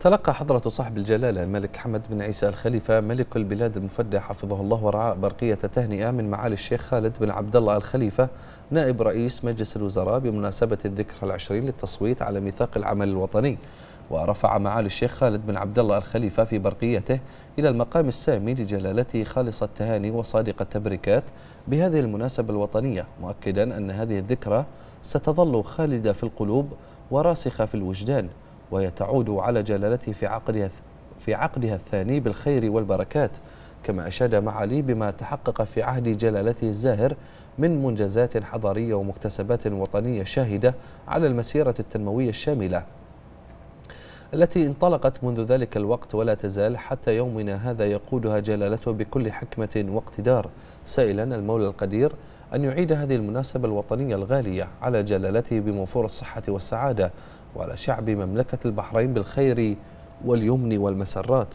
تلقى حضرة صاحب الجلالة الملك حمد بن عيسى الخليفة ملك البلاد المفدى حفظه الله ورعاه برقية تهنئة من معالي الشيخ خالد بن عبد الله الخليفة نائب رئيس مجلس الوزراء بمناسبة الذكرى العشرين للتصويت على ميثاق العمل الوطني ورفع معالي الشيخ خالد بن عبد الله الخليفة في برقيته إلى المقام السامي لجلالته خالص التهاني وصادق التبريكات بهذه المناسبة الوطنية مؤكدا أن هذه الذكرى ستظل خالدة في القلوب وراسخة في الوجدان وهي تعود على جلالته في عقدها في عقدها الثاني بالخير والبركات كما أشاد معالي بما تحقق في عهد جلالته الزاهر من منجزات حضارية ومكتسبات وطنية شاهدة على المسيرة التنموية الشاملة التي انطلقت منذ ذلك الوقت ولا تزال حتى يومنا هذا يقودها جلالته بكل حكمة واقتدار سائلا المولى القدير أن يعيد هذه المناسبة الوطنية الغالية على جلالته بموفور الصحة والسعادة وعلى شعب مملكة البحرين بالخير واليمن والمسرات